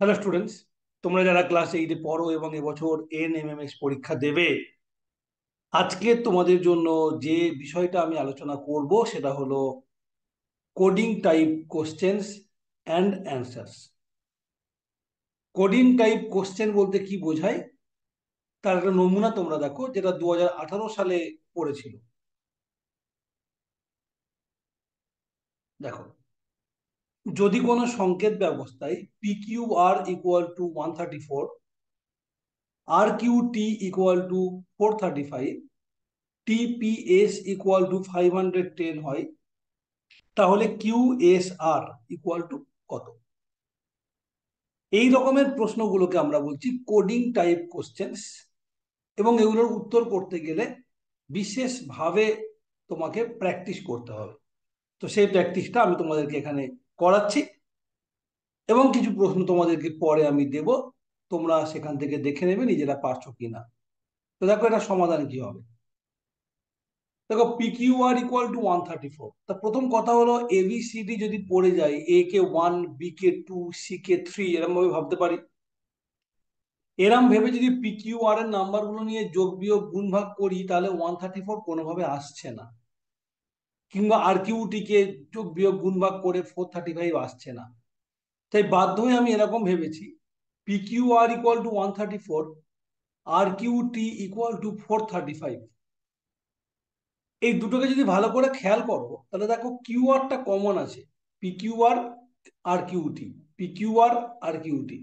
Hello students তোমরা যারা class এইটে পড়ো এবং এবছর এন এম এম এক্স পরীক্ষা দেবে আজকে তোমাদের জন্য যে বিষয়টা আমি আলোচনা করব সেটা হলো coding type questions and answers coding type question বলতে কি বোঝায় তার একটা নমুনা তোমরা দেখো যেটা দু সালে পড়েছিল দেখো যদি কোনো সংকেত ব্যবস্থায় P Q R equal to one thirty four R Q T equal to four thirty five T P S equal to five hundred ten হয় তাহলে Q S R equal to কত এই রকমের প্রশ্নগুলোকে আমরা বলছি কোডিং টাইপ কোশ্চেন্স এবং এগুলোর উত্তর করতে গেলে বিশেষভাবে তোমাকে প্র্যাকটিস করতে হবে তো সেই প্র্যাকটিসটা আমি তোমাদেরকে এখানে করাচ্ছি এবং কিছু প্রশ্ন তোমাদেরকে পরে আমি দেব তোমরা সেখান থেকে দেখে নেবে নিজেরা পারছো কিনা তো দেখো এটা সমাধান কি হবে দেখো PQ R equal to one thirty four তা প্রথম কথা হলো এবিসিডি যদি পড়ে যায় এ কে ওয়ান বি কে টু সি কে থ্রি এরম ভাবে ভাবতে পারি এরম ভেবে যদি পিকিউ আর এর নাম্বার গুলো নিয়ে যোগ বিয়োগ গুণ ভাগ করি তাহলে ওয়ান থার্টি ফোর কোনোভাবে আসছে না কিংবা আর কিউটিকে যোগ বিয়োগ গুণভাগ করে ফোর থার্টি ফাইভ আসছে না তাই বাধ্য হয়ে আমি এরকম ভেবেছি P Q R equal to one thirty four R Q T equal to four thirty five এই দুটোকে যদি ভালো করে খেয়াল করো তাহলে দেখো কিউ আরটা কমন আছে P Q R R Q T P Q R R Q T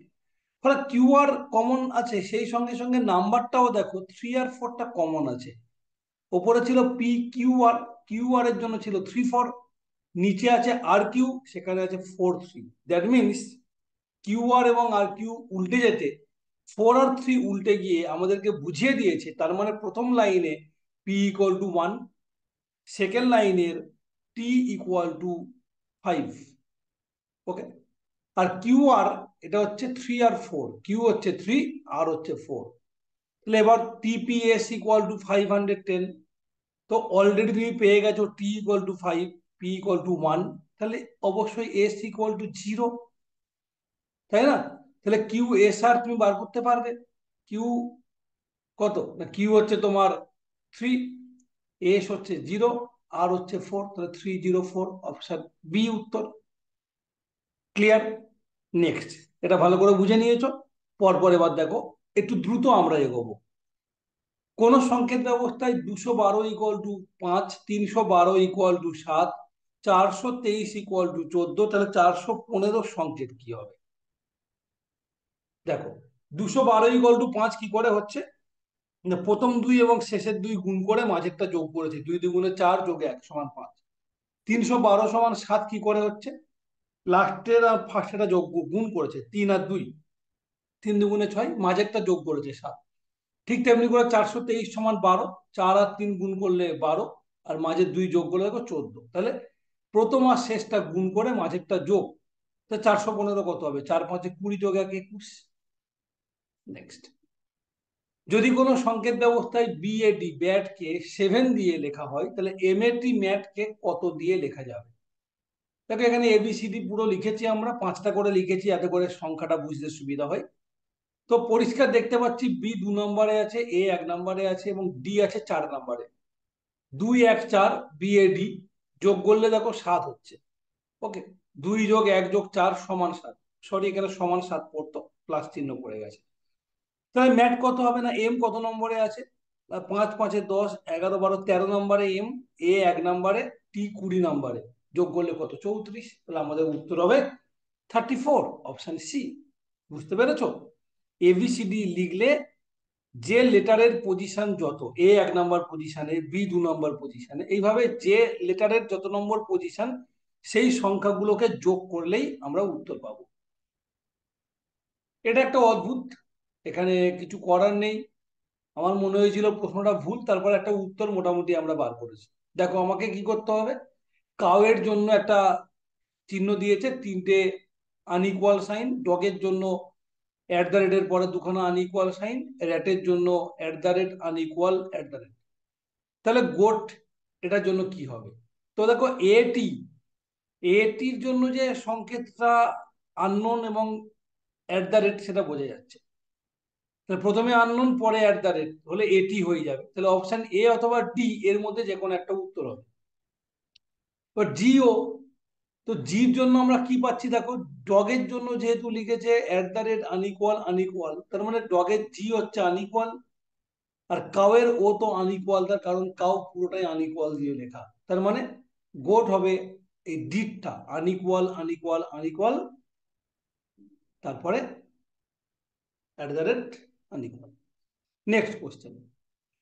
ফলে কিউ আর কমন আছে সেই সঙ্গে সঙ্গে নাম্বারটাও দেখো থ্রি আর ফোরটা কমন আছে ওপরে ছিল P Q R Q R এর জন্য ছিল থ্রি ফোর নিচে আছে আর কিউ সেখানে আছে four three that means Q R এবং আর কিউ উল্টে যেতে ফোর আর থ্রি উল্টে গিয়ে আমাদেরকে বুঝিয়ে দিয়েছে তার মানে প্রথম লাইনে P equal to one second লাইনের T equal to five okay আর কিউ আর এটা হচ্ছে থ্রি আর ফোর কিউ হচ্ছে থ্রি আর হচ্ছে ফোর তাহলে এবার TPS equal to five hundred ten তো অলরেডি তুমি পেয়ে গেছো T equal to five P equal to one তাহলে অবশ্যই এস ইকুয়াল টু জিরো তাই না তাহলে কিউ এস আর তুমি বার করতে পারবে কিউ কত না কিউ হচ্ছে তোমার থ্রি এস হচ্ছে জিরো আর হচ্ছে ফোর তাহলে three zero four option B উত্তর ক্লিয়ার নেক্সট এটা ভালো করে বুঝে নিয়েছ পরপর এবার দেখো একটু দ্রুত আমরা এগোবো কোন সংকেত ব্যবস্থায় দুশো বারো ইকুয়াল টু পাঁচ তিনশো বারো ইকুয়াল টু সাত চারশো তেইশ ইকুয়াল টু চোদ্দ তাহলে চারশো পনেরো সংকেত কি হবে দেখো দুশো বারো ইকুয়াল টু পাঁচ কি করে হচ্ছে প্রথম দুই এবং শেষের দুই গুণ করে মাঝেরটা যোগ করেছে দুই দুই গুণে চার যোগে এক সমান পাঁচ তিনশো বারো সমান সাত কি করে হচ্ছে লাস্টের আর ফার্স্টেরটা যোগ গুণ করেছে তিন আর দুই তিন দুগুণে ছয় মাঝেরটা যোগ করেছে সাত ঠিক তেমনি করে চারশো তেইশ সমান বারো চার আর তিন গুণ করলে বারো আর মাঝে দুই যোগ করলে চোদ্দ তাহলে প্রথম আর শেষটা গুণ করে মাঝেরটা যোগ তো চারশো পনেরো কত হবে চার পাঁচে কুড়ি যোগ এক একুশ নেক্সট যদি কোনো সংকেত ব্যবস্থায় বিএডি ব্যাটকে সেভেন দিয়ে লেখা হয় তাহলে এম এমএটি ম্যাটকে কত দিয়ে লেখা যাবে দেখো এখানে এবিসিডি পুরো লিখেছি আমরা পাঁচটা করে লিখেছি যাতে করে সংখ্যাটা বুঝতে সুবিধা হয় তো পরিষ্কার দেখতে পাচ্ছি বি দু নম্বরে আছে এ এক নম্বরে আছে এবং ডি আছে চার নম্বরে দুই এক চার বি এ ডি যোগ করলে দেখো সাত হচ্ছে ওকে দুই যোগ এক যোগ চার সমান সাত সরি এখানে সমান সাত পড়তো প্লাস চিহ্ন পড়ে গেছে তাহলে ম্যাট কত হবে না এম কত নম্বরে আছে পাঁচ পাঁচে দশ এগারো বারো তেরো নম্বরে এম এ এক নম্বরে টি কুড়ি নম্বরে যোগ করলে কত চৌত্রিশ তাহলে আমাদের উত্তর হবে থার্টি ফোর অপশান সি বুঝতে পেরেছো এবিসিডি লিখলে যে লেটারের পজিশন যত এ এক নম্বর পজিশনে বি দু নম্বর পজিশনে এইভাবে যে লেটারের যত নম্বর পজিশন সেই সংখ্যাগুলোকে যোগ করলেই আমরা উত্তর পাব এটা একটা অদ্ভুত এখানে কিছু করার নেই আমার মনে হয়েছিল প্রশ্নটা ভুল তারপর একটা উত্তর মোটামুটি আমরা বার করেছি দেখো আমাকে কি করতে হবে কাউয়ের জন্য একটা চিহ্ন দিয়েছে তিনটে আনইকুয়াল সাইন ডগের জন্য অ্যাট দ্য রেটের পরে দুখানা আনইকুয়াল সাইন র্যাটের জন্য at the rate unequal at the rate তাহলে গোট এটার জন্য কি হবে তো দেখো এটি এটির জন্য যে সংকেতটা আননোন এবং অ্যাট দ্য রেট সেটা বোঝা যাচ্ছে তাহলে প্রথমে আননোন পরে অ্যাট দ্য রেট হলে এটি হয়ে যাবে তাহলে অপশান এ অথবা ডি এর মধ্যে যে কোনো একটা উত্তর হবে জিও তো জীব জন্য আমরা কি পাচ্ছি দেখো ডগের জন্য যেহেতু লিখেছে at the rate unequal unequal তার মানে ডগের জি হচ্ছে আনইকুয়াল আর কাউয়ের ও তো আনইকুয়াল তার কারণ কাউ পুরোটাই আনইকুয়াল দিয়ে লেখা তার মানে গোট হবে এই ডিটটা আনইকুয়াল আনইকুয়াল আনইকুয়াল তারপরে at the rate unequal next question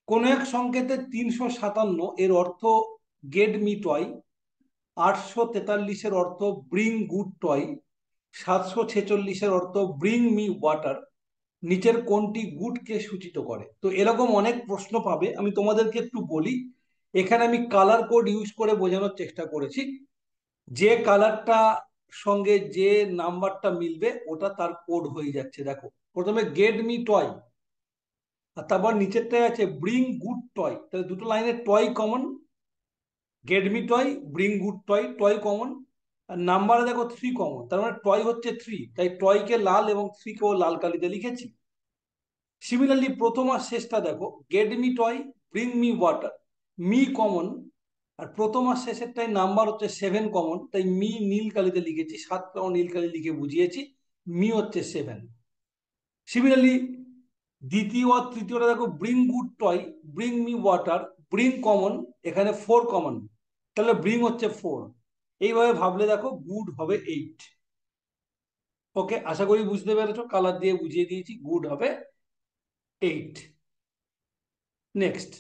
কোন এক সংকেতে তিনশো সাতান্ন এর অর্থ গেট মি টয় আটশো তেতাল্লিশের অর্থ ব্রিং গুড টয় সাতশো ছেচল্লিশের অর্থ ব্রিং মি ওয়াটার নিচের কোনটি গুডকে সূচিত করে তো এরকম অনেক প্রশ্ন পাবে আমি তোমাদেরকে একটু বলি এখানে আমি কালার কোড ইউজ করে বোঝানোর চেষ্টা করেছি যে কালারটা সঙ্গে যে নাম্বারটা মিলবে ওটা তার কোড হয়ে যাচ্ছে দেখো প্রথমে গেট মি টয় আর তারপর নিচেরটাই আছে ব্রিং গুড টয় তাহলে দুটো লাইনে toy common get me toy bring good toy toy common আর নাম্বারে দেখো থ্রি কমন তার মানে টয় হচ্ছে থ্রি তাই টয়কে লাল এবং থ্রিকেও লাল কালিতে লিখেছি সিমিলারলি প্রথম আর শেষটা দেখো get me toy bring me water me common আর প্রথম আর শেষেরটাই নাম্বার হচ্ছে সেভেন কমন তাই মি নীল কালিতে লিখেছি সাতটাও নীল কালি লিখে বুঝিয়েছি মি হচ্ছে সেভেন সিমিলারলি দ্বিতীয় আর তৃতীয়টা দেখো bring good toy bring me water bring common এখানে ফোর কমন তাহলে ব্রিং হচ্ছে ফোর এইভাবে ভাবলে দেখো গুড হবে এইট ওকে আশা করি বুঝতে পেরেছো কালার দিয়ে বুঝিয়ে দিয়েছি গুড হবে eight next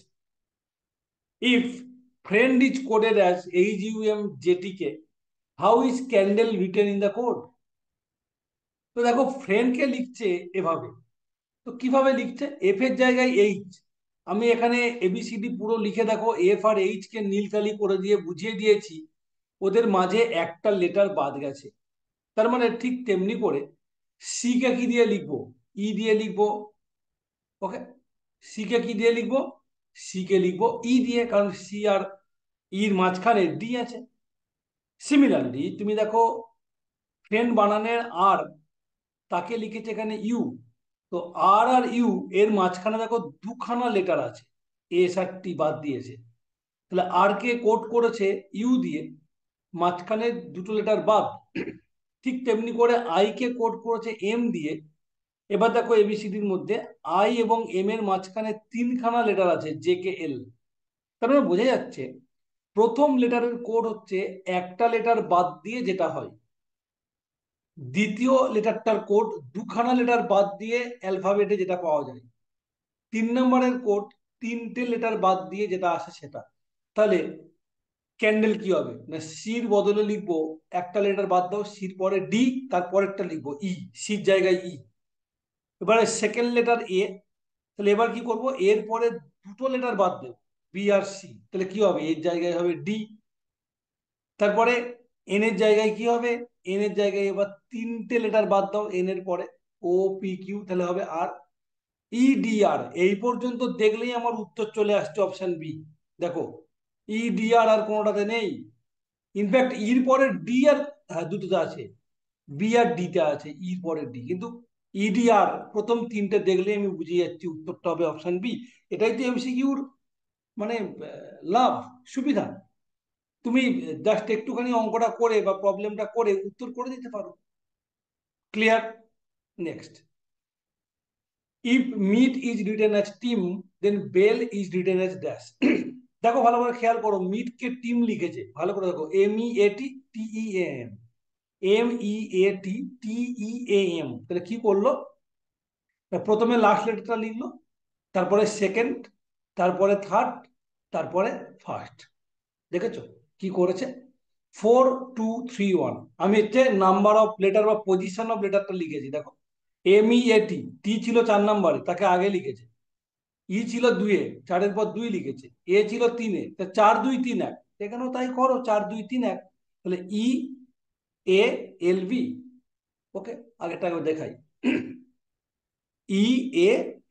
if friend is coded as H UM JTK how is candle written in the code তো দেখো ফ্রেন্ডকে লিখছে এভাবে তো কিভাবে লিখছে এফ এর জায়গায় এইচ আমি এখানে এবিসিডি পুরো লিখে দেখো এফ আর এইচ কে নীলকালি করে দিয়ে বুঝিয়ে দিয়েছি ওদের মাঝে একটা লেটার বাদ গেছে তার মানে ঠিক তেমনি করে সি কে কি দিয়ে লিখবো ই e দিয়ে লিখবো ওকে সি কে কি দিয়ে লিখবো সি কে লিখবো ই e দিয়ে কারণ সি আর ইর e মাঝখানে ডি আছে সিমিলারলি তুমি দেখো ফ্রেন্ড বানানের আর তাকে লিখেছে এখানে ইউ তো আর আর ইউ এর মাঝখানে দেখো দুখানা লেটার আছে এস আর টি বাদ দিয়েছে তাহলে আর কে কোট করেছে ইউ দিয়ে মাঝখানে দুটো লেটার বাদ ঠিক তেমনি করে আই কে কোট করেছে এম দিয়ে এবার দেখো এবিসিডির মধ্যে আই এবং এম এর মাঝখানে তিনখানা লেটার আছে জে কে এল তার মানে বোঝা যাচ্ছে প্রথম লেটারের কোড হচ্ছে একটা লেটার বাদ দিয়ে যেটা হয় দ্বিতীয় লেটারটার কোড দুখানা লেটার বাদ দিয়ে অ্যালফাবেটে যেটা পাওয়া যায় তিন নম্বরের কোড তিনটে লেটার বাদ দিয়ে যেটা আসে সেটা তাহলে ক্যান্ডেল কি হবে না সির বদলে লিখবো একটা লেটার বাদ দাও সির পরে ডি তারপরেরটা লিখবো ই সির জায়গায় ই এবারে সেকেন্ড লেটার এ তাহলে এবার কি করব এর পরে দুটো লেটার বাদ দেব বি আর সি তাহলে কি হবে এর জায়গায় হবে ডি তারপরে এন এর জায়গায় কি হবে এন এর জায়গায় এবার তিনটে লেটার বাদ দাও এন এর পরে ও পি কিউ তাহলে হবে আর ইডিআর e, এই পর্যন্ত দেখলেই আমার উত্তর চলে আসছে অপশন বি দেখো ইডিআর e, আর কোনোটাতে নেই ইনফ্যাক্ট ইর পরে ডি আর হ্যাঁ দুটোতে আছে বি আর ডিটা আছে ইর পরে ডি কিন্তু ইডিআর e, প্রথম তিনটে দেখলেই আমি বুঝে যাচ্ছি উত্তরটা হবে অপশন বি এটাই তো এমসিকিউর মানে লাভ সুবিধা তুমি জাস্ট একটুখানি অঙ্কটা করে বা প্রবলেমটা করে উত্তর করে দিতে পারো clear next if meat is written as team then bell is written as dash দেখো ভালো করে খেয়াল করো মিট কে টিম লিখেছে ভালো করে দেখো M E A T T E M M E A T T E M তাহলে কি করলো প্রথমে লাস্ট লেটারটা লিখলো তারপরে সেকেন্ড তারপরে থার্ড তারপরে ফার্স্ট দেখেছো কি করেছে ফোর টু থ্রি ওয়ান আমি হচ্ছে নাম্বার অফ লেটার বা পজিশন অফ লেটারটা লিখেছি দেখো এম ই এ টি টি ছিল চার নাম্বারে তাকে আগে লিখেছে ই e ছিল দুয়ে চারের পর দুই লিখেছে এ ছিল তিনে তা চার দুই তিন এক এখানেও তাই করো চার দুই তিন এক তাহলে ই এ এল বি ওকে আগেটা দেখাই ই এ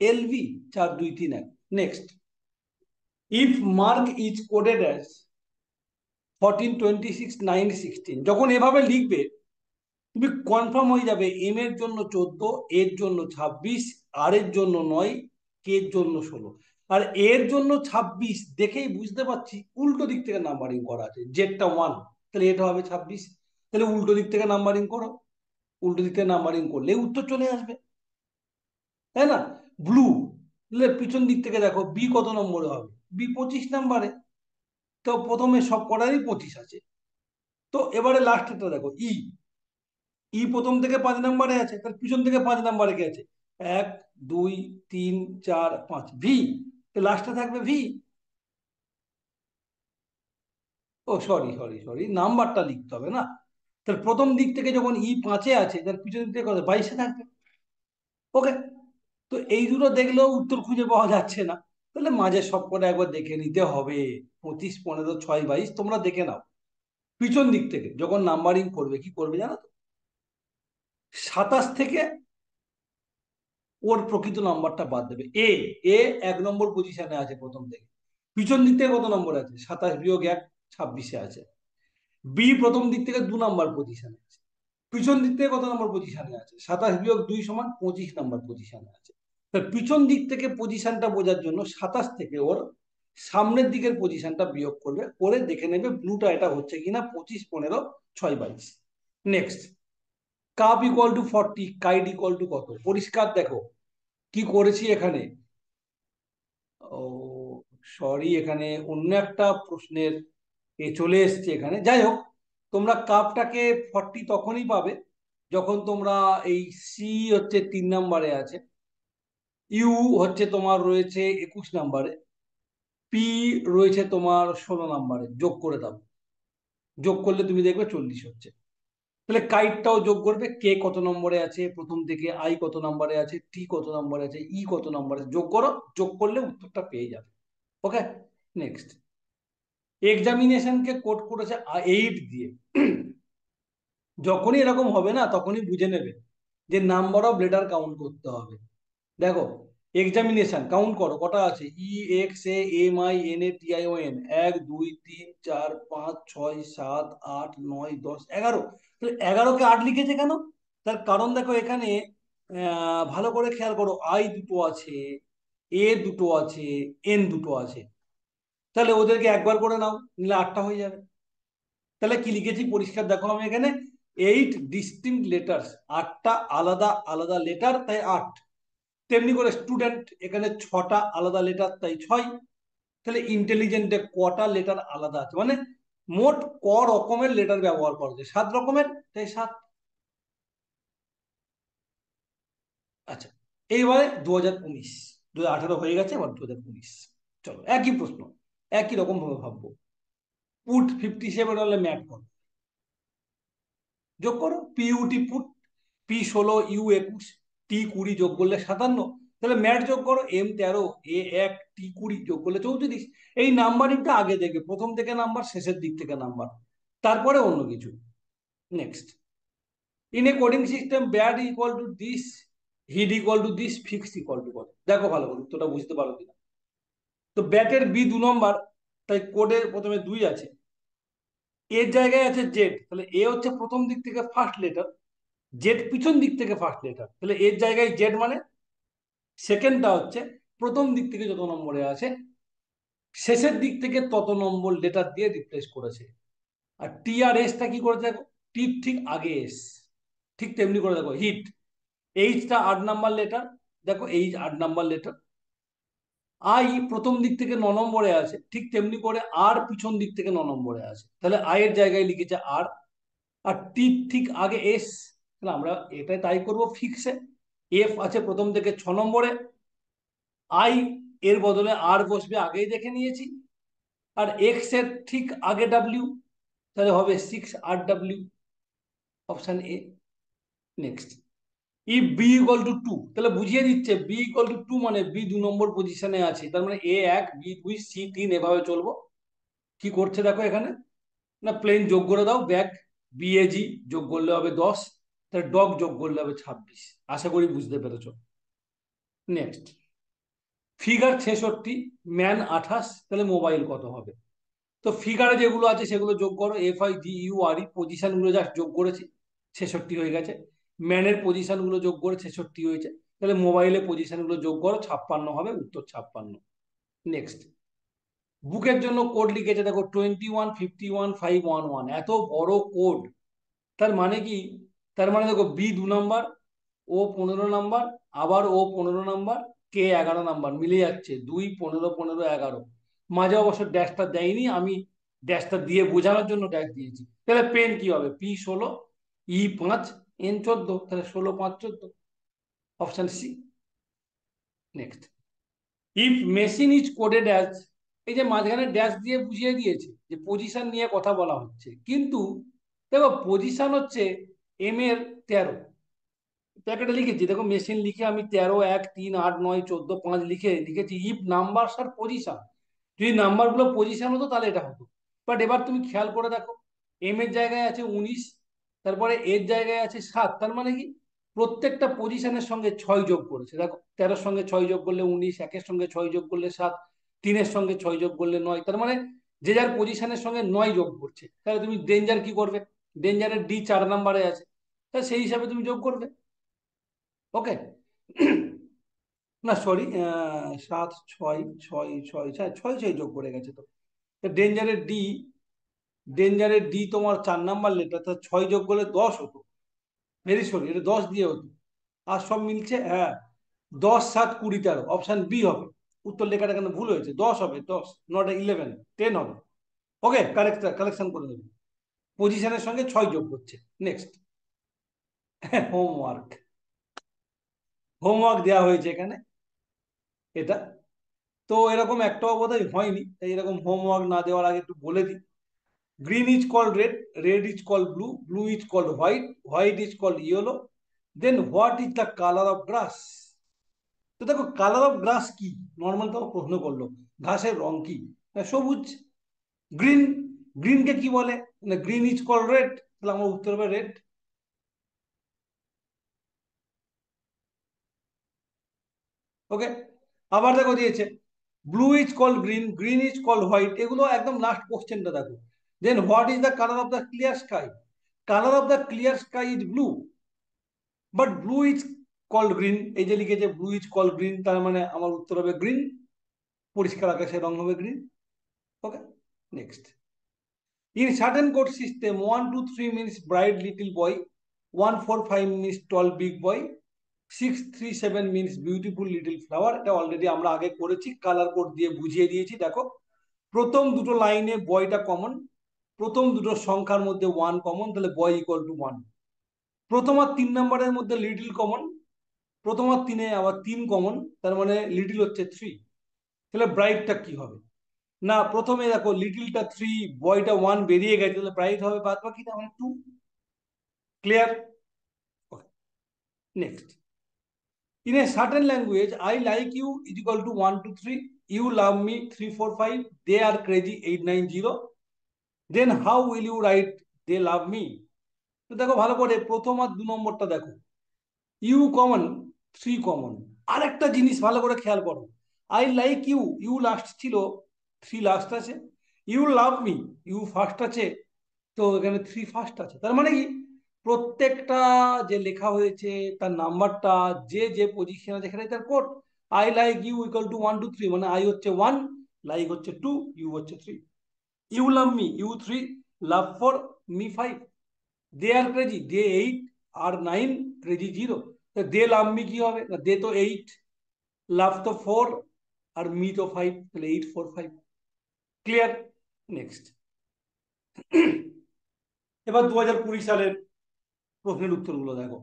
এল বি চার দুই তিন এক next if mark is coded as fourteen twenty six nine sixteen যখন এভাবে লিখবে তুমি কনফার্ম হয়ে যাবে এম এর জন্য চোদ্দ এর জন্য ছাব্বিশ আর এর জন্য নয় কে এর জন্য ষোলো আর এর জন্য ছাব্বিশ দেখেই বুঝতে পারছি উল্টো দিক থেকে নাম্বারিং করা আছে জেডটা ওয়ান তাহলে এটা হবে ছাব্বিশ তাহলে উল্টো দিক থেকে নাম্বারিং করো উল্টো দিক থেকে নাম্বারিং করলে উত্তর চলে আসবে তাই না ব্লু পিছন দিক থেকে দেখো বি কত নম্বরে হবে বি পঁচিশ নাম্বারে তো প্রথমে সব কটারই পঁচিশ আছে তো এবারে লাস্টটা দেখো ই e। ই e প্রথম থেকে পাঁচ নাম্বারে আছে তার পিছন থেকে পাঁচ নাম্বারে কে আছে এক দুই তিন চার পাঁচ ভি লাস্টে থাকবে ভি ও সরি সরি সরি নাম্বারটা লিখতে হবে না তার প্রথম দিক থেকে যখন ই e পাঁচে আছে তার পিছন দিক থেকে বাইশে থাকবে ওকে তো এই দুটো দেখলেও উত্তর খুঁজে পাওয়া যাচ্ছে না তাহলে মাঝে সবকটা একবার দেখে নিতে হবে পঁচিশ পনেরো ছয় বাইশ তোমরা দেখে নাও পিছন দিক থেকে যখন নাম্বারিং করবে কি করবে জানো তো সাতাশ থেকে ওর প্রকৃত নাম্বারটা বাদ দেবে এ এ এক নম্বর পজিশনে আছে প্রথম থেকে পিছন দিক থেকে কত নম্বর আছে সাতাশ বিয়োগ এক ছাব্বিশে আছে বি প্রথম দিক থেকে দু নম্বর পজিশনে আছে পিছন দিক থেকে কত নম্বর পজিশনে আছে সাতাশ বিয়োগ দুই সমান পঁচিশ নম্বর পজিশনে আছে তার পিছন দিক থেকে পজিশনটা বোঝার জন্য সাতাশ থেকে ওর সামনের দিকের পজিশনটা বিয়োগ করবে করে দেখে নেবে ব্লুটা এটা হচ্ছে কিনা পঁচিশ পনেরো ছয় বাইশ next cup equal to forty kite equal to কত পরিষ্কার দেখো কি করেছি এখানে ও সরি এখানে অন্য একটা প্রশ্নের এ চলে এসছে এখানে যাই হোক তোমরা কাপটাকে ফর্টি তখনই পাবে যখন তোমরা এই সি হচ্ছে তিন নম্বরে আছে ইউ হচ্ছে তোমার রয়েছে একুশ নাম্বারে পি রয়েছে তোমার ষোলো নাম্বারে যোগ করে দাও যোগ করলে তুমি দেখবে চল্লিশ হচ্ছে তাহলে কাইটটাও যোগ করবে কে কত নম্বরে আছে প্রথম থেকে আই কত নম্বরে আছে টি কত নম্বরে আছে ই কত নম্বরে আছে যোগ করো যোগ করলে উত্তরটা পেয়ে যাবে ওকে নেক্সট এক্সামিনেশনকে কোট করেছে এইট দিয়ে যখনই এরকম হবে না তখনই বুঝে নেবে যে নাম্বার অফ লেটার কাউন্ট করতে হবে দেখো এক্সামিনেশন কাউন্ট করো কটা আছে E X A M I N A T I O N এক দুই তিন চার পাঁচ ছয় সাত আট নয় দশ এগারো তাহলে এগারোকে আট লিখেছে কেন তার কারণ দেখো এখানে ভালো করে খেয়াল করো আই দুটো আছে এ দুটো আছে এন দুটো আছে তাহলে ওদেরকে একবার করে নাও নিলে আটটা হয়ে যাবে তাহলে কি লিখেছি পরিষ্কার দেখো আমি এখানে এইট ডিস্টিং লেটার্স আটটা আলাদা আলাদা লেটার তাই আট তেমনি করে স্টুডেন্ট এখানে ছটা আলাদা লেটার তাই ছয় তাহলে ইন্টেলিজেন্টে কটা লেটার আলাদা আছে মানে মোট ক রকমের লেটার ব্যবহার করা যায় সাত রকমের তাই সাত আচ্ছা এইবারে দু হাজার উনিশ দু হাজার আঠারো হয়ে গেছে এবার দু হাজার উনিশ চলো একই প্রশ্ন একই রকম ভাবে ভাববো পুট ফিফটি সেভেন হলে ম্যাপ করো যোগ করো পিউটি পুট পি ষোলো ইউ একুশ টি কুড়ি যোগ করলে সাতান্ন তাহলে ম্যাট যোগ করো এম তেরো এ এক টি কুড়ি যোগ করলে চৌত্রিশ এই নাম্বারিংটা আগে থেকে প্রথম থেকে নাম্বার শেষের দিক থেকে নাম্বার তারপরে অন্য কিছু next in a coding system bad equal to this hid equal to this fix equal to কত দেখো ভালো করে উত্তরটা বুঝতে পারো কিনা তো ব্যাটের বি দু নম্বর তাই কোডে প্রথমে দুই আছে এর জায়গায় আছে জেড তাহলে এ হচ্ছে প্রথম দিক থেকে ফার্স্ট লেটার জেড পিছন দিক থেকে ফার্স্ট লেটার তাহলে এর জায়গায় জেড মানে সেকেন্ডটা হচ্ছে প্রথম দিক থেকে যত নম্বরে আছে শেষের দিক থেকে তত নম্বর লেটার দিয়ে রিপ্লেস করেছে আর টি আর এসটা কি করে দেখো টিপ ঠিক আগে এস ঠিক তেমনি করে দেখো হিট এইচটা আট নাম্বার লেটার দেখো এইচ আট নাম্বার লেটার আই প্রথম দিক থেকে ন নম্বরে আছে ঠিক তেমনি করে আর পিছন দিক থেকে ন নম্বরে আছে তাহলে আয়ের জায়গায় লিখেছে আর আর টি ঠিক আগে এস তাহলে আমরা এটা তাই করব ফিক্সে এফ আছে প্রথম থেকে ছ নম্বরে আই এর বদলে আর বসবে আগেই দেখে নিয়েছি আর এক্স এর ঠিক আগে ডাব্লিউ তাহলে হবে সিক্স আর ডাব্লিউ অপশান এ নেক্সট ই বি ইকুয়াল টু টু তাহলে বুঝিয়ে দিচ্ছে বি ইকুয়াল টু টু মানে বি দু নম্বর পজিশনে আছে তার মানে এ এক বি দুই সি তিন এভাবে চলবো কি করছে দেখো এখানে না প্লেন যোগ করে দাও ব্যাক বিএজি যোগ করলে হবে দশ তাহলে ডগ যোগ করলে হবে ছাব্বিশ আশা করি বুঝতে পেরেছ নেক্সট ফিগার ছেষট্টি ম্যান আঠাশ তাহলে মোবাইল কত হবে তো ফিগারে যেগুলো আছে সেগুলো যোগ করো F I D U R E পজিশনগুলো জাস্ট যোগ করেছি ছেষট্টি হয়ে গেছে ম্যানের পজিশনগুলো যোগ করে ছেষট্টি হয়েছে তাহলে মোবাইলে পজিশনগুলো যোগ করো ছাপ্পান্ন হবে উত্তর ছাপ্পান্ন নেক্সট বুকের জন্য কোড লিখেছে দেখো twenty one fifty one five one one এত বড় কোড তার মানে কি তার মানে দেখো বি দু নাম্বার ও পনেরো নাম্বার আবার ও পনেরো নাম্বার কে এগারো নাম্বার মিলে যাচ্ছে দুই পনেরো পনেরো এগারো মাঝে অবশ্য ড্যাশটা দেয়নি আমি ড্যাশটা দিয়ে বোঝানোর জন্য ড্যাশ দিয়েছি তাহলে পেন কি হবে পি ষোলো ই e পাঁচ এন চোদ্দ তাহলে ষোলো পাঁচ চোদ্দ option C next if machine is coded as এই যে মাঝখানে ড্যাশ দিয়ে বুঝিয়ে দিয়েছে যে পজিশন নিয়ে কথা বলা হচ্ছে কিন্তু দেখো পজিশন হচ্ছে এম এর তেরো প্যাকেটে লিখেছি দেখো মেশিন লিখে আমি তেরো এক তিন আট নয় চোদ্দ পাঁচ লিখে লিখেছি ইফ নাম্বার আর পজিশন যদি নাম্বারগুলো পজিশন হতো তাহলে এটা হতো বাট এবার তুমি খেয়াল করে দেখো এম এর জায়গায় আছে উনিশ তারপরে এর জায়গায় আছে সাত তার মানে কি প্রত্যেকটা পজিশনের সঙ্গে ছয় যোগ করেছে দেখো তেরোর সঙ্গে ছয় যোগ করলে উনিশ একের সঙ্গে ছয় যোগ করলে সাত তিনের সঙ্গে ছয় যোগ করলে নয় তার মানে যে যার পজিশনের সঙ্গে নয় যোগ করছে তাহলে তুমি ডেঞ্জার কি করবে ডেঞ্জারের ডি চার নাম্বারে আছে হ্যাঁ, সেই হিসাবে তুমি যোগ করবে ওকে না সরি সাত ছয় ছয় ছয় ছয় ছয় ছয় যোগ করে গেছে তো ডেঞ্জারের ডি ডেঞ্জারের ডি তোমার চার নাম্বার লেটার তা ছয় যোগ করলে দশ হতো ভেরি সরি এটা দশ দিয়ে হতো আর সব মিলছে হ্যাঁ দশ সাত কুড়ি তেরো অপশান বি হবে উত্তর লেখাটা কেন ভুল হয়েছে দশ হবে দশ নটা ইলেভেন টেন হবে ওকে কারেক্ট কালেকশন করে দেবে পজিশনের সঙ্গে ছয় যোগ করছে নেক্সট হোমওয়ার্ক হোমওয়ার্ক দেওয়া হয়েছে এখানে এটা তো এরকম একটাও বোধহয় হয়নি তাই এরকম হোমওয়ার্ক না দেওয়ার আগে একটু বলে দিই green is call red red is call blue blue is call white white is call yellow then what is the colour of grass তো দেখো কালার অফ গ্রাস কি নর্মাল তো প্রশ্ন করলো ঘাসের রং কি সবুজ গ্রিন গ্রিনকে কি বলে মানে গ্রিন ইজ কল রেড তাহলে আমার উত্তর হবে রেড ওকে আবার দেখো দিয়েছে blue is call green green is call white এগুলো একদম লাস্ট কোশ্চেনটা দেখো then what is the colour of the clear sky colour of the clear sky is blue but blue is call green এই যে লিখেছে ব্লু ইজ কল গ্রিন তার মানে আমার উত্তর হবে গ্রিন পরিষ্কার আকাশের রং হবে green okay next in certain code system one two three means bright little boy one four five means tall big boy six three seven means beautiful little flower এটা অলরেডি আমরা আগে করেছি কালার কোড দিয়ে বুঝিয়ে দিয়েছি দেখো প্রথম দুটো লাইনে বয়টা কমন প্রথম দুটো সংখ্যার মধ্যে ওয়ান কমন তাহলে বয় ইকুয়াল টু ওয়ান প্রথম আর তিন নাম্বারের মধ্যে লিটিল কমন প্রথম আর তিনে আবার তিন কমন তার মানে লিটিল হচ্ছে থ্রি তাহলে ব্রাইটটা কি হবে না প্রথমে দেখো লিটিলটা থ্রি বয়টা ওয়ান বেরিয়ে গেছে তাহলে ব্রাইট হবে বাদ বাকি তার two clear okay next in a certain language i like you is equal to 1 2 3 you love me 3 4 5 they are crazy 8 9 0 then how will you write they love me তো দেখো ভালো করে প্রথম আর দু নম্বরটা দেখো ইউ কমন থ্রি কমন আর একটা জিনিস ভালো করে খেয়াল করো I like you you last ছিল থ্রি লাস্ট আছে you love me you first আছে তো এখানে থ্রি ফার্স্ট আছে তার মানে কি প্রত্যেকটা যে লেখা হয়েছে তার নাম্বারটা যে যে পজিশন আছে সেটাই তার code I like you equal to one two three মানে আই হচ্ছে ওয়ান লাইক হচ্ছে টু ইউ হচ্ছে three you love me you three love four me five they are crazy they eight are nine crazy zero they love me কি হবে না they তো eight love তো four আর me তো five তাহলে eight four five clear next এবার দু হাজার কুড়ি সালের প্রশ্নের উত্তরগুলো দেখো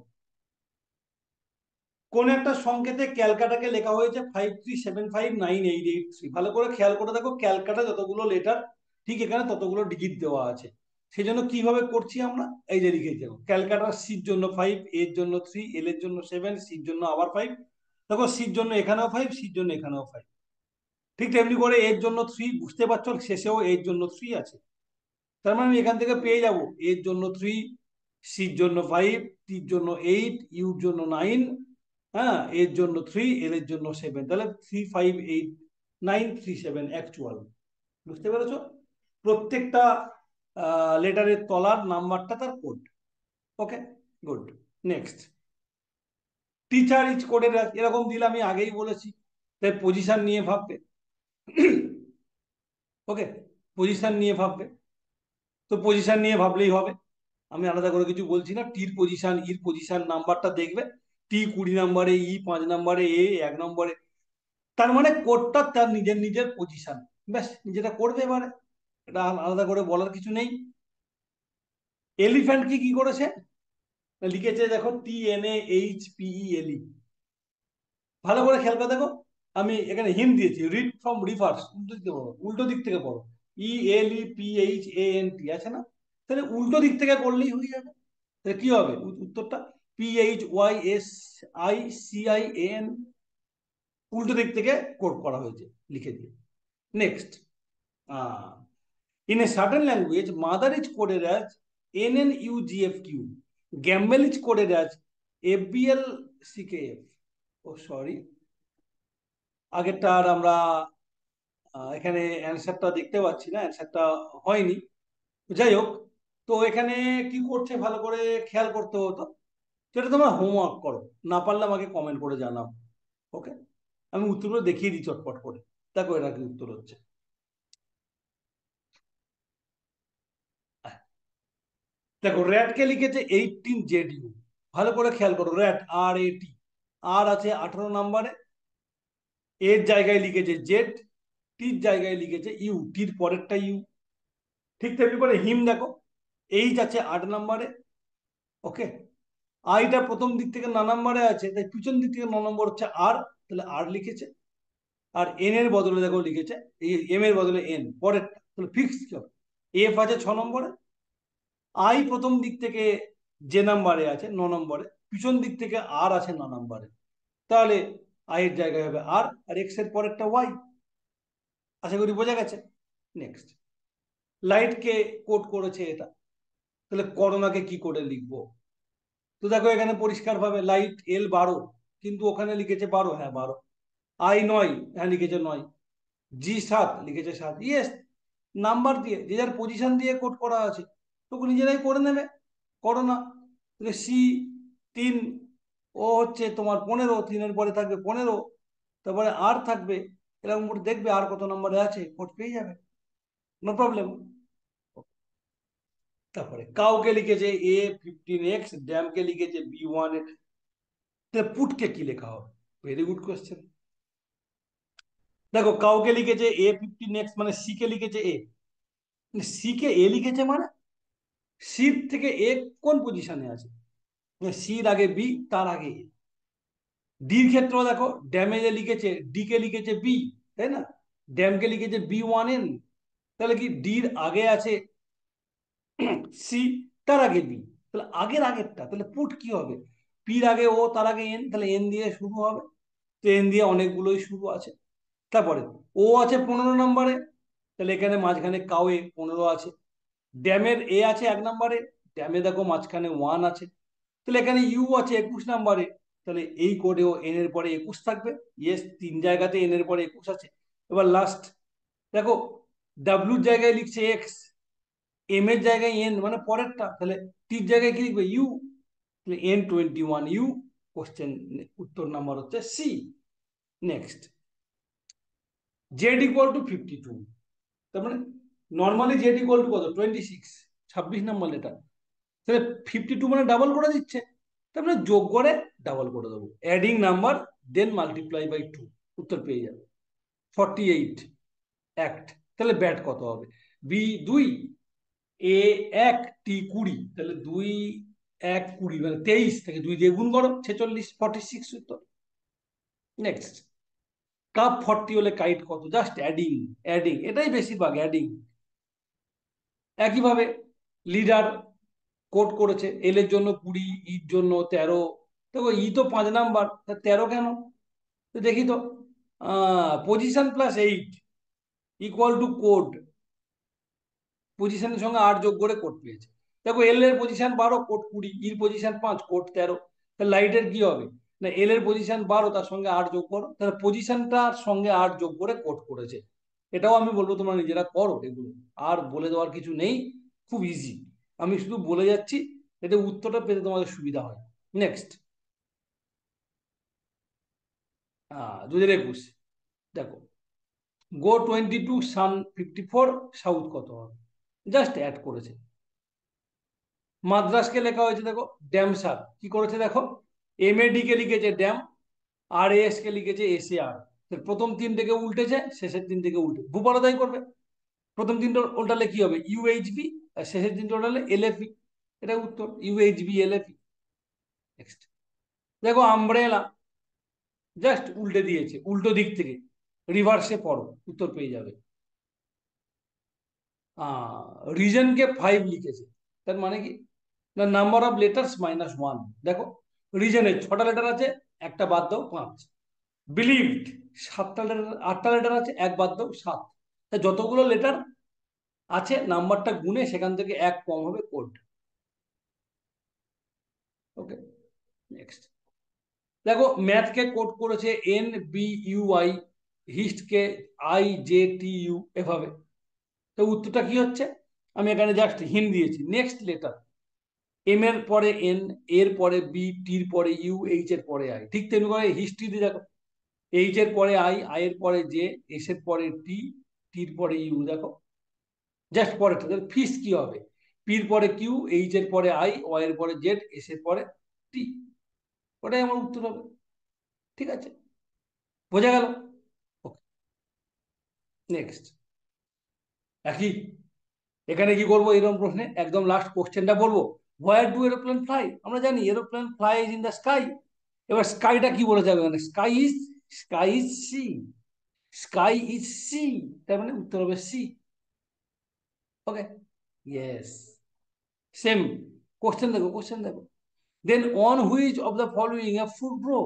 কোন একটা সংকেতে ক্যালকাটাকে লেখা হয়েছে five three seven five nine eight eight three ভালো করে খেয়াল করে দেখো ক্যালকাটা যতগুলো লেটার ঠিক এখানে ততগুলো ডিজিট দেওয়া আছে সেই জন্য কিভাবে করছি আমরা এই যে লিখে দেখো ক্যালকাটার সির জন্য ফাইভ এর জন্য থ্রি এল এর জন্য সেভেন সির জন্য আবার ফাইভ দেখো সির জন্য এখানেও ফাইভ সির জন্য এখানেও ফাইভ ঠিক তেমনি করে এর জন্য থ্রি বুঝতে পারছো শেষেও এর জন্য থ্রি আছে তার মানে আমি এখান থেকে পেয়ে যাবো এর জন্য থ্রি সির জন্য ফাইভ টির জন্য এইট ইউর জন্য নাইন হ্যাঁ এর জন্য থ্রি এল এর জন্য সেভেন তাহলে three five eight nine three seven actual বুঝতে পেরেছ প্রত্যেকটা লেটারের তলার নাম্বারটা তার code okay good next teacher is কোডের এরকম দিলে আমি আগেই বলেছি তাই পজিশান নিয়ে ভাববে ওকে পজিশান নিয়ে ভাববে তো পজিশান নিয়ে ভাবলেই হবে আমি আলাদা করে কিছু বলছি না টির পজিশন ইর পজিশন নাম্বারটা দেখবে টি কুড়ি নাম্বারে ই e, পাঁচ নাম্বারে এ এক নম্বরে তার মানে কোডটা তার নিজের নিজের পজিশন ব্যাস নিজেটা করবে এবারে এটা আলাদা করে বলার কিছু নেই এলিফ্যান্ট কি কি করেছে লিখেছে দেখো টি এন এ এইচ পিই এলি ভালো করে খেলবে দেখো আমি এখানে হিম দিয়েছি রিড ফ্রম রিভার্স উল্টো দিকে পড়ো উল্টো দিক থেকে পড়ো E L E P H A N T আছে না তাহলে উল্টো দিক থেকে করলেই হয়ে যাবে তাহলে কি হবে উত্তরটা P H Y S I C I N উল্টো দিক থেকে কোড করা হয়েছে লিখে দিয়ে next in a certain language mother is কোডের as N N U G F Q gamble is কোডের as F B L C K F O sorry আগেরটার আমরা এখানে অ্যান্সারটা দেখতে পাচ্ছি না অ্যান্সারটা হয়নি যাই হোক তো এখানে কি করছে ভালো করে খেয়াল করতে হতো সেটা তোমরা হোমওয়ার্ক করো না পারলে আমাকে কমেন্ট করে জানাও ওকে আমি উত্তরগুলো দেখিয়ে দিই চটপট করে দেখো এটা কি উত্তর হচ্ছে দেখো র্যাটকে লিখেছে এইটিন জেড ইউ ভালো করে খেয়াল করো র্যাট আর এটি আর আছে আঠারো নাম্বারে এর জায়গায় লিখেছে জেড টির জায়গায় লিখেছে ইউ টির পরেরটা ইউ ঠিক তেমনি করে হিম দেখো এইচ আছে আট নাম্বারে ওকে আইটা প্রথম দিক থেকে না নাম্বারে আছে তাই পিছন দিক থেকে ন নম্বর হচ্ছে আর তাহলে আর লিখেছে আর এন এর বদলে দেখো লিখেছে এই এম এর বদলে এন পরেরটা তাহলে ফিক্স কি হবে এফ আছে ছ নম্বরে আই প্রথম দিক থেকে যে নাম্বারে আছে ন নম্বরে পিছন দিক থেকে আর আছে ন নম্বরে তাহলে আই এর জায়গায় হবে আর আর এক্স এর পরেরটা ওয়াই আশা করি বোঝা গেছে নেক্সট লাইটকে কোট করেছে এটা তাহলে করোনাকে কি করে লিখব তো দেখো এখানে পরিষ্কারভাবে লাইট এল বারো কিন্তু ওখানে লিখেছে বারো হ্যাঁ বারো আই নয় হ্যাঁ লিখেছে নয় জি সাত লিখেছে সাত ইয়েস নাম্বার দিয়ে যে যার পজিশন দিয়ে কোট করা আছে তোকে নিজেরাই করে নেবে করো না তাহলে সি তিন ও হচ্ছে তোমার পনেরো তিনের পরে থাকবে পনেরো তারপরে আর থাকবে এরকম দেখবে আর কত নম্বরে আছে কোট পেয়ে যাবে নো প্রবলেম তারপরে কাউকে লিখেছে এ ফিফটিন এক্স ড্যামকে লিখেছে বি ওয়ান এক্স পুটকে কি লেখা হবে ভেরি গুড কোয়েশ্চেন দেখো কাউকে লিখেছে এ ফিফটিন এক্স মানে সি কে লিখেছে এ সি মানে কে এ লিখেছে মানে সির থেকে এ কোন পজিশনে আছে সির মানে আগে বি তার আগে এ ডির ক্ষেত্রেও দেখো ড্যামেজে লিখেছে ডি কে লিখেছে বি তাই না ড্যামকে লিখেছে বি ওয়ান এন তাহলে কি ডির আগে আছে সি তার আগে বি তাহলে আগের আগেরটা তাহলে পুট কি হবে পির আগে ও তার আগে এন তাহলে এন দিয়ে শুরু হবে তো এন দিয়ে অনেকগুলোই শুরু আছে তারপরে ও আছে পনেরো নম্বরে তাহলে এখানে মাঝখানে এ পনেরো আছে ড্যামের এ আছে এক নম্বরে ড্যামে দেখো মাঝখানে ওয়ান আছে তাহলে এখানে ইউ আছে একুশ নম্বরে তাহলে এই কোডেও এন এর পরে একুশ থাকবে ইয়েস তিন জায়গাতে এন এর পরে একুশ আছে এবার লাস্ট দেখো ডাব্লুর জায়গায় লিখছে এক্স এম এর জায়গায় এন মানে পরেরটা তাহলে টির জায়গায় কি লিখবে U N twenty one U question উত্তর নাম্বার হচ্ছে C next Z equal to fifty two তার মানে নর্মালি জেড ইকুয়াল টু কত টোয়েন্টি সিক্স ছাব্বিশ নাম্বার লেটার তাহলে ফিফটি টু মানে ডাবল করে দিচ্ছে তারপরে মানে যোগ করে ডাবল করে দেবো adding number then multiply by two উত্তর পেয়ে যাবে ফর্টি এইট অ্যাক্ট তাহলে ব্যাট কত হবে বি দুই এ এক টি কুড়ি তাহলে দুই এক কুড়ি মানে তেইশ থেকে দুই দিয়ে গুণ করো ছেচল্লিশ ফর্টি সিক্স উত্তর নেক্সট কাপ ফর্টি হলে কাইট কত জাস্ট অ্যাডিং অ্যাডিং এটাই বেশিরভাগ অ্যাডিং একইভাবে লিডার কোট করেছে এল এর জন্য কুড়ি ইর e জন্য তেরো দেখো ই e তো পাঁচ নাম্বার তা তেরো কেন তো দেখি তো position plus eight equal to code পজিশনের সঙ্গে আট যোগ করে কোট পেয়েছে দেখো এল এর পজিশন বারো কোর্ট কুড়ি ইর e পজিশন পাঁচ কোট তেরো তাহলে লাইটের কি হবে না এল এর পজিশন বারো তার সঙ্গে আট যোগ করো তাহলে পজিশনটার সঙ্গে আট যোগ করে কোট করেছে এটাও আমি বলবো তোমরা নিজেরা করো এগুলো আর বলে দেওয়ার কিছু নেই খুব ইজি আমি শুধু বলে যাচ্ছি এতে উত্তরটা পেতে তোমাদের সুবিধা হয় নেক্সট দু হাজার একুশ দেখো go twenty two sun fifty four south কত হবে জাস্ট অ্যাড করেছে মাদ্রাসকে লেখা হয়েছে দেখো ড্যাম সার কি করেছে দেখো এম কে লিখেছে ড্যাম আর এস কে লিখেছে আর প্রথম তিন থেকে উল্টেছে শেষের তিন থেকে উল্টে ভূপারাদাই করবে প্রথম তিনটা ওল্টালে কি হবে ইউএইচবি আর শেষের তিনটা এল এলএফই এটা উত্তর ইউএইচবি এলএফই নেক্সট দেখো আমব্রেলা জাস্ট উল্টে দিয়েছে উল্টো দিক থেকে রিভার্সে পড়ো উত্তর পেয়ে যাবে রিজনকে ফাইভ লিখেছে তার মানে কি না number of letters minus one দেখো রিজনের ছটা লেটার আছে একটা বাদ দাও পাঁচ বিলিভড সাতটা লেটার আটটা লেটার আছে এক বাদ দাও সাত তা যতগুলো লেটার আছে নাম্বারটা গুনে সেখান থেকে এক কম হবে কোড ওকে নেক্সট দেখো ম্যাথকে কোড করেছে এন বি ইউ আই হিস্টকে আই জে টি ইউ এভাবে তো উত্তরটা কি হচ্ছে আমি এখানে জাস্ট হিন দিয়েছি নেক্সট লেটার এম এর পরে এন এর পরে বি টির পরে ইউ এইচ এর পরে আই ঠিক তেমনি করে হিস্ট্রিতে দেখো এইচ এর পরে আই আই এর পরে জে এস এর পরে টি টির পরে ইউ দেখো জাস্ট পরে ফিস কি হবে পির পরে কিউ এইচ এর পরে আই ও এর পরে জেড এস এর পরে টি ওটাই আমার উত্তর হবে ঠিক আছে বোঝা গেল ওকে নেক্সট একই এখানে কি করবো এরকম প্রশ্নে একদম লাস্ট কোশ্চেনটা বলবো হোয়ার ডু এরোপ্লেন ফ্লাই আমরা জানি aeroplane fly is in the sky এবার স্কাইটা কি বলে যাবে মানে sky is sky is sea sky is sea তার মানে উত্তর হবে sea okay yes same question দেখো কোশ্চেন দেখো then on which of the following a fruit grow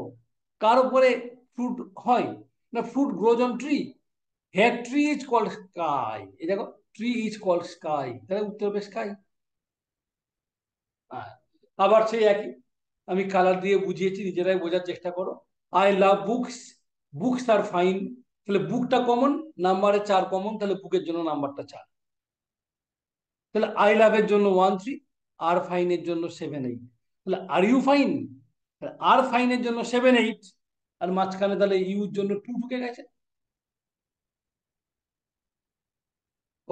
কার উপরে ফ্রুট হয় না fruit grows on tree here tree is call sky এই দেখো ট্রি ইজ কল স্কাই তাহলে উত্তর হবে স্কাই হ্যাঁ, আবার সেই একই আমি কালার দিয়ে বুঝিয়েছি নিজেরাই বোঝার চেষ্টা করো I love books books are fine তাহলে বুকটা কমন নাম্বারে চার কমন তাহলে বুকের জন্য নাম্বারটা চার তাহলে আই লাভ এর জন্য ওয়ান থ্রি আর ফাইনের জন্য সেভেন এইট তাহলে আর ইউ ফাইন আর ফাইনের জন্য সেভেন এইট আর মাঝখানে তাহলে ইউর জন্য টু ঢুকে গেছে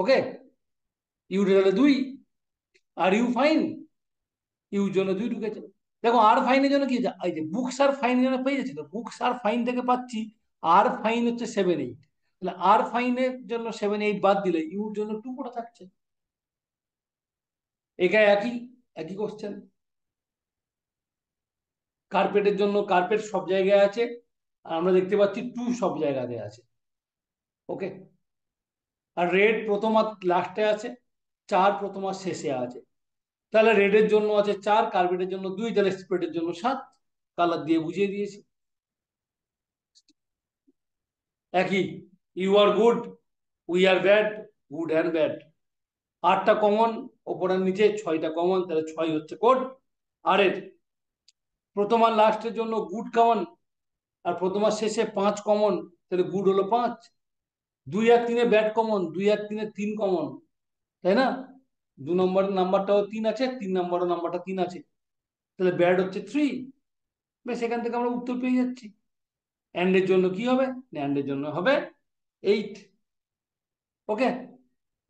ওকে ইউ তাহলে দুই আর ইউ ফাইন ইউ জন্য দুই ঢুকেছে দেখো আর ফাইনের জন্য কি এই যে বুকস আর ফাইনের জন্য পেয়ে যাচ্ছি তো বুকস আর ফাইন থেকে পাচ্ছি আর ফাইন হচ্ছে সেভেন এইট তাহলে আর ফাইনের জন্য সেভেন এইট বাদ দিলে ইউর জন্য টু করে থাকছে এটা একই একই কোশ্চেন কার্পেটের জন্য কার্পেট সব জায়গায় আছে আর আমরা দেখতে পাচ্ছি টু সব জায়গাতে আছে ওকে আর রেড প্রথম আর লাস্টে আছে চার প্রথম আর শেষে আছে তাহলে রেডের জন্য আছে চার কার্বেটের জন্য দুই তাহলে স্প্রেডের জন্য সাত কালার দিয়ে বুঝিয়ে দিয়েছি একই you are good we are bad good and bad আটটা কমন ওপরের নিচে ছয়টা কমন তাহলে ছয় হচ্ছে কোড আর এর প্রথম আর লাস্টের জন্য গুড কমন আর প্রথম আর শেষে পাঁচ কমন তাহলে গুড হলো পাঁচ দুই আর তিনে ব্যাট কমন দুই আর তিনে তিন কমন তাই না দু নম্বর নাম্বারটাও তিন আছে তিন নম্বরও নাম্বারটা তিন আছে তাহলে ব্যাট হচ্ছে থ্রি সেখান থেকে আমরা উত্তর পেয়ে যাচ্ছি অ্যান্ডের জন্য কি হবে অ্যান্ডের জন্য হবে এইট ওকে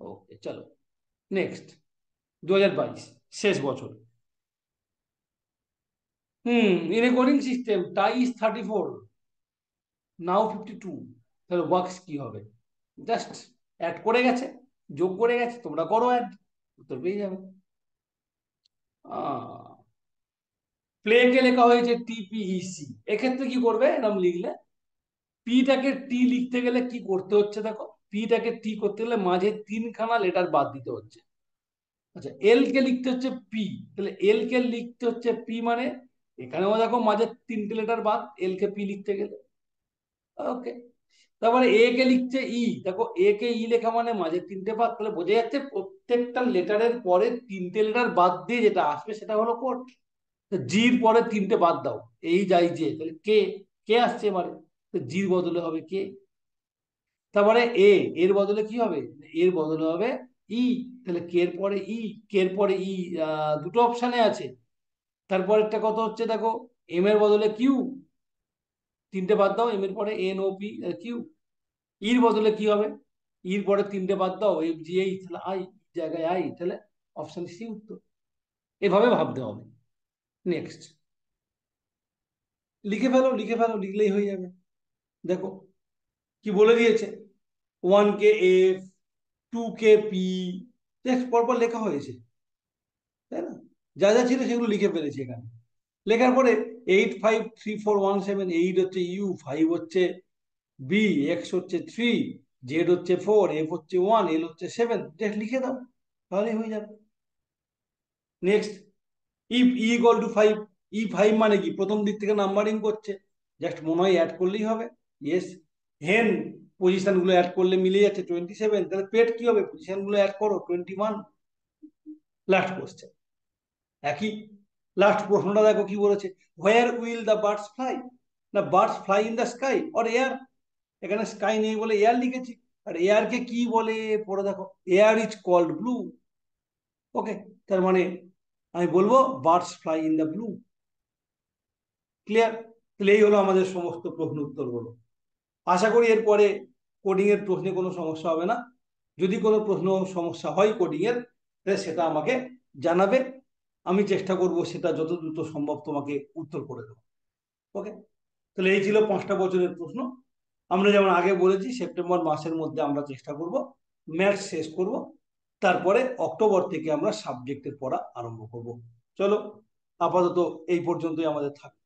ওকে চলো নেক্সট দু শেষ বছর hmm in recording system ties thirty four now fifty two তাহলে ওয়ার্কস কি হবে জাস্ট অ্যাড করে গেছে যোগ করে গেছে তোমরা করো অ্যাড উত্তর পেয়ে যাবে প্লেকে লেখা হয়েছে টিপিইসি e এক্ষেত্রে কি করবে এরকম লিখলে পিটাকে টি লিখতে গেলে কি করতে হচ্ছে দেখো পিটাকে টি করতে গেলে মাঝে তিনখানা লেটার বাদ দিতে হচ্ছে আচ্ছা এল কে লিখতে হচ্ছে পি তাহলে এল কে লিখতে হচ্ছে পি মানে এখানেও দেখো মাঝে তিনটে লেটার বাদ এল কে পি লিখতে গেলে ওকে তার মানে এ কে লিখছে ই e। দেখো এ কে ই e লেখা মানে মাঝে তিনটে বাদ তাহলে বোঝা যাচ্ছে প্রত্যেকটা লেটারের পরে তিনটে লেটার বাদ দিয়ে যেটা আসবে সেটা হলো কোট জির পরে তিনটে বাদ দাও এই যাই যে তাহলে কে কে আসছে মানে জির বদলে হবে কে তারপরে এ এর বদলে কি হবে এর বদলে হবে ই e। তাহলে কে এর পরে ই কে এর পরে ই দুটো অপশানে আছে তারপরেরটা কত হচ্ছে দেখো এম এর বদলে কিউ তিনটে বাদ দাও এম এর পরে এন ও পি কিউ ইর বদলে কি হবে ইর পরে তিনটে বাদ দাও এফ জি এই তাহলে আই জায়গায় আই তাহলে অপশন সি উত্তর এভাবে ভাবতে হবে নেক্সট লিখে ফেলো লিখে ফেলো লিখলেই হয়ে যাবে দেখো কি বলে দিয়েছে one K F two K P পরপর লেখা হয়েছে তাই না যা যা ছিল সেগুলো লিখে ফেলেছি এখানে লেখার পরে eight five three four one seven eight হচ্ছে ইউ ফাইভ হচ্ছে বি এক্স হচ্ছে থ্রি জেড হচ্ছে ফোর এফ হচ্ছে ওয়ান এল হচ্ছে সেভেন লিখে দাও তাহলেই হয়ে যাবে next if E equal to five E five মানে কি প্রথম দিক থেকে নাম্বারিং করছে জাস্ট মনে হয় অ্যাড করলেই হবে ইয়েস হেন পজিশানগুলো অ্যাড করলে মিলে যাচ্ছে টোয়েন্টি সেভেন তাহলে পেট কী হবে পজিশানগুলো অ্যাড করো টোয়েন্টি ওয়ান লাস্ট কোশ্চেন একই লাস্ট প্রশ্নটা দেখো কি বলেছে where will the birds fly না birds fly in the sky or air এখানে স্কাই নেই বলে এয়ার লিখেছি আর এয়ারকে কি বলে পড়ে দেখো air is called blue okay তার মানে আমি বলবো birds fly in the blue clear তাহলে এই হলো আমাদের সমস্ত প্রশ্ন উত্তরগুলো আশা করি এরপরে কোডিংয়ের প্রশ্নে কোনো সমস্যা হবে না যদি কোনো প্রশ্ন সমস্যা হয় কোডিংয়ের তাহলে সেটা আমাকে জানাবে আমি চেষ্টা করব সেটা যত দ্রুত সম্ভব তোমাকে উত্তর করে দেবো ওকে তাহলে এই ছিল পাঁচটা বছরের প্রশ্ন আমরা যেমন আগে বলেছি সেপ্টেম্বর মাসের মধ্যে আমরা চেষ্টা করব ম্যাথ শেষ করব তারপরে অক্টোবর থেকে আমরা সাবজেক্টের পড়া আরম্ভ করব চলো আপাতত এই পর্যন্তই আমাদের থাক